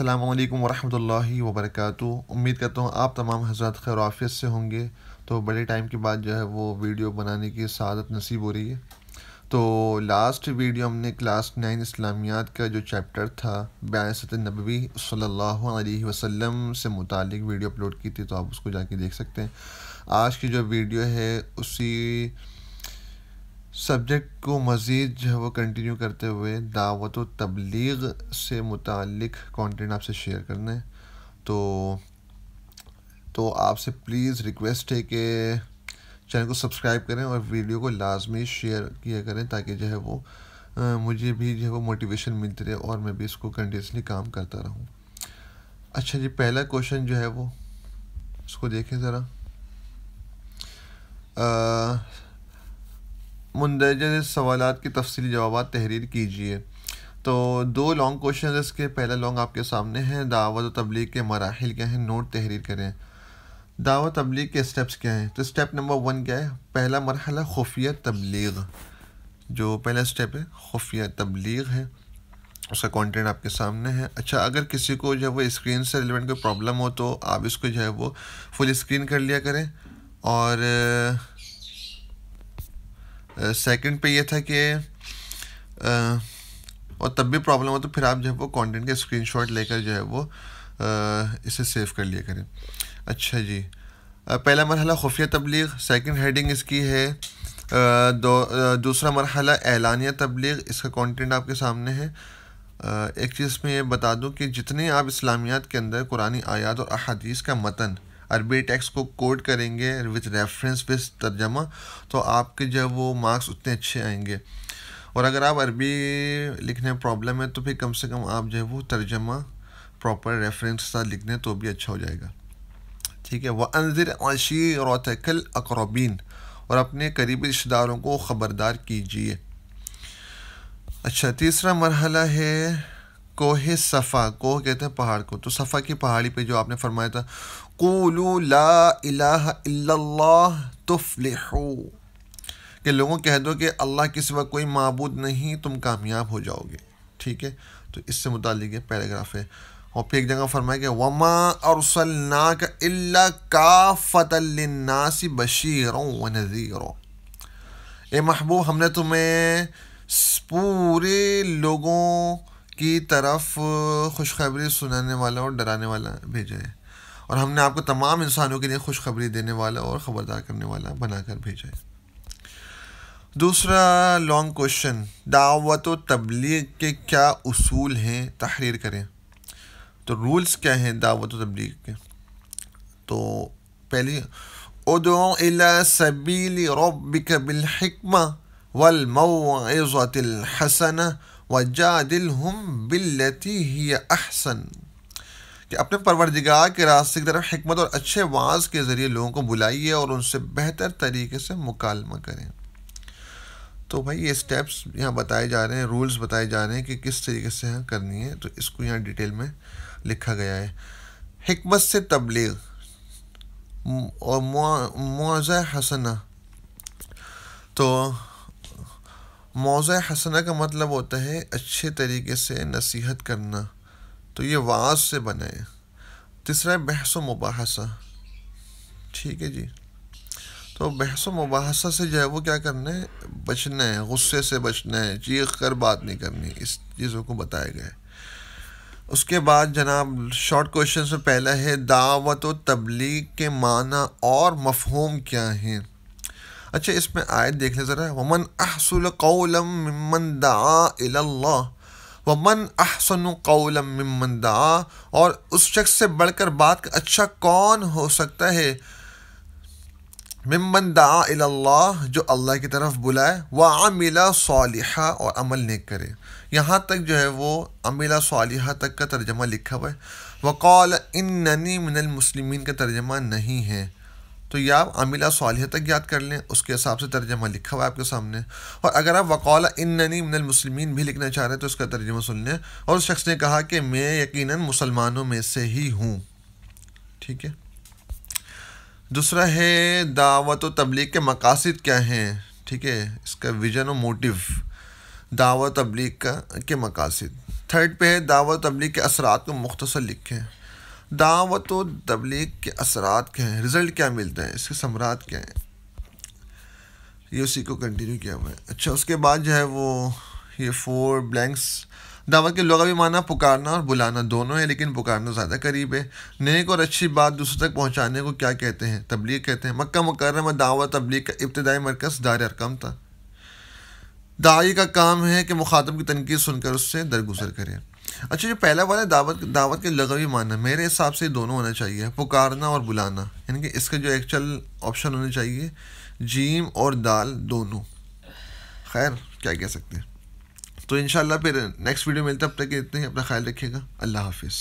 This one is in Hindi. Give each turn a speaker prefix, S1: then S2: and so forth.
S1: अल्लाम वरहमल वबरक उम्मीद करता हूँ आप तमाम हजरात खैर आफियत से होंगे तो बड़े टाइम के बाद जो है वो वीडियो बनाने की सदत नसीब हो रही है तो लास्ट वीडियो हमने क्लास नाइन इस्लामियात का जो चैप्टर था बयासत नबी सल्लल्लाहु अलैहि वसल्लम से मुतल वीडियो अपलोड की थी तो आप उसको जाके देख सकते हैं आज की जो वीडियो है उसी सब्जेक्ट को मज़ीद जो है वो कंटिन्यू करते हुए दावत व तबलीग से मुतल कॉन्टेंट आपसे शेयर करना है तो तो आपसे प्लीज़ रिक्वेस्ट है कि चैनल को सब्सक्राइब करें और वीडियो को लाजमी शेयर किया करें ताकि जो है वो आ, मुझे भी जो है वो मोटिवेशन मिलती रहे और मैं भी इसको कंटिन्यूसली काम करता रहूँ अच्छा जी पहला क्वेश्चन जो है वो इसको देखें ज़रा मंदरज सवाल के तफसली जवाब तहरीर कीजिए तो दो लॉन्ग क्वेश्चन इसके पहला लॉन्ग आपके सामने हैं दावत और तबलीग के मराहल क्या हैं नोट तहरीर करें दावत तबलीग के स्टेप्स क्या हैं तो स्टेप नंबर वन क्या है पहला मरहला खुफिया तबलीग जो पहला स्टेप है खुफिया तबलीग है उसका कंटेंट आपके सामने है अच्छा अगर किसी को जो है वो स्क्रीन से रिलेवेंट कोई प्रॉब्लम हो तो आप इसको जो है वो फुल स्क्रीन कर लिया करें और सेकंड पे ये था कि और तब भी प्रॉब्लम हो तो फिर आप जो है वो कंटेंट के स्क्रीनशॉट लेकर जो है वो आ, इसे सेव कर लिया करें अच्छा जी आ, पहला मरहला खुफिया तबलीग सेकंड हेडिंग इसकी है दो दूसरा मरहला एलानिया तबलीग इसका कंटेंट आपके सामने है एक चीज़ में ये बता दूं कि जितने आप इस्लामियात के अंदर कुरानी आयात और अहादीस का मतन अरबी टेक्स्ट को कोड करेंगे विथ रेफरेंस बेस तर्जमा तो आपके जो है वो मार्क्स उतने अच्छे आएंगे और अगर आप अरबी लिखने प्रॉब्लम है तो फिर कम से कम आप जो है वो तर्जमा प्रॉपर रेफरेंस के साथ लिख दें तो भी अच्छा हो जाएगा ठीक है वह अनजर अशी रोतकल अकरबीन और अपने करीबी रिश्तेदारों को ख़बरदार कीजिए अच्छा तीसरा मरहला है कोह सफ़ा कोह कहते हैं पहाड़ को तो सफ़ा की पहाड़ी पे जो आपने फरमाया था कोलू ला इलाह इल्लल्लाह के लोगों कह दो कि अल्लाह के सिवा कोई मबूद नहीं तुम कामयाब हो जाओगे ठीक है तो इससे मुतलिक ये पैराग्राफ है और फिर एक जगह फरमाया कि वमा और नाक का फ़तलनासी बशीर व नज़ीर ए महबूब हमने तुम्हें पूरे लोगों की तरफ खुशखबरी सुनाने वाला और डराने वाला भेजा है और हमने आपको तमाम इंसानों के लिए खुशखबरी देने वाला और ख़बरदार करने वाला बनाकर भेजा है दूसरा लॉन्ग क्वेश्चन दावत व तबलीग के क्या उसूल हैं तहरीर करें तो रूल्स क्या हैं दावत व तबलीग के तो पहली उदो इला सबीली रबिक बिलहकमा वलमतिल हसन वजादिल हम बिल्लती ही अहसन कि अपने परवरदिगार के रास्ते की तरफ हमत और अच्छे वाज के ज़रिए लोगों को बुलाइए और उनसे बेहतर तरीके से मुकालमा करें तो भाई ये स्टेप्स यहाँ बताए जा रहे हैं रूल्स बताए जा रहे हैं कि किस तरीके से यहाँ करनी है तो इसको यहाँ डिटेल में लिखा गया है हमत से तबलीग और मुआज़ हसना तो मौज़ हसना का मतलब होता है अच्छे तरीके से नसीहत करना तो ये वाज से बना है तीसरा है बहस व मुबाहसा ठीक है जी तो बहस व मुबाहसा से जो है वो क्या करना है बचना है गुस्से से बचना है चीख कर बात नहीं करनी इस चीज़ों को बताया गया है उसके बाद जनाब शॉर्ट क्वेश्चन में पहला है दावत व तबलीग के माना और मफहूम क्या हैं अच्छा इसमें आयत देख ले ज़रा वमन अहसल कौलम ममन दाल्ला वमन अहसन कौलम ममन दा और उस शख्स से बढ़कर बात का अच्छा कौन हो सकता है ममन दाल्ला जो अल्लाह की तरफ बुलाए व अमिला सालिहा और अमल नेक करे यहाँ तक जो है वो अमिला सालिहा तक का तर्जमा लिखा हुआ है वकौल इन ननी मिनल मुसलमिन का तर्जमा नहीं है तो या आप अमिला सालह तक याद कर लें उसके हिसाब से तर्जमा लिखा हुआ है आपके सामने और अगर आप वकौला इन ननी मिनल मुसलमिन भी लिखना चाह रहे हैं तो इसका तर्जमा सुन लें और उस शख्स ने कहा कि मैं यकीन मुसलमानों में से ही हूँ ठीक है दूसरा है दावत व तबलीग के मकासद क्या हैं ठीक है इसका विजन और मोटिव दावत तबलीग का के मकासद थर्ड पे है दावत तबलीग के असरात को मुख्तसर लिखें दावत और तबलीग के असरात क्या हैं रिज़ल्ट क्या मिलते हैं इसके समरात क्या हैं ये उसी को कंटिन्यू किया हुआ है अच्छा उसके बाद जो है वो ये फोर ब्लैंक्स दावत के लोग भी माना पुकारना और बुलाना दोनों है लेकिन पुकारना ज़्यादा करीब है नेक और अच्छी बात दूसरों तक पहुँचाने को क्या कहते हैं तबलीग कहते हैं मक्का मकर में दावत तबलीग का इब्तदाई मरकज़ दार अरकम था दाई का काम है कि मुखातब की तनकीद सुनकर उससे दरगुजर करें अच्छा जो पहला वाला दावत दावत के लगवी माना मेरे हिसाब से दोनों होना चाहिए पुकारना और बुलाना यानी कि इसका जो एक्चुअल ऑप्शन होना चाहिए जीम और दाल दोनों खैर क्या कह सकते हैं तो इन फिर नेक्स्ट वीडियो मिलता है अब तक इतने अपना ख्याल रखिएगा अल्लाह हाफिज़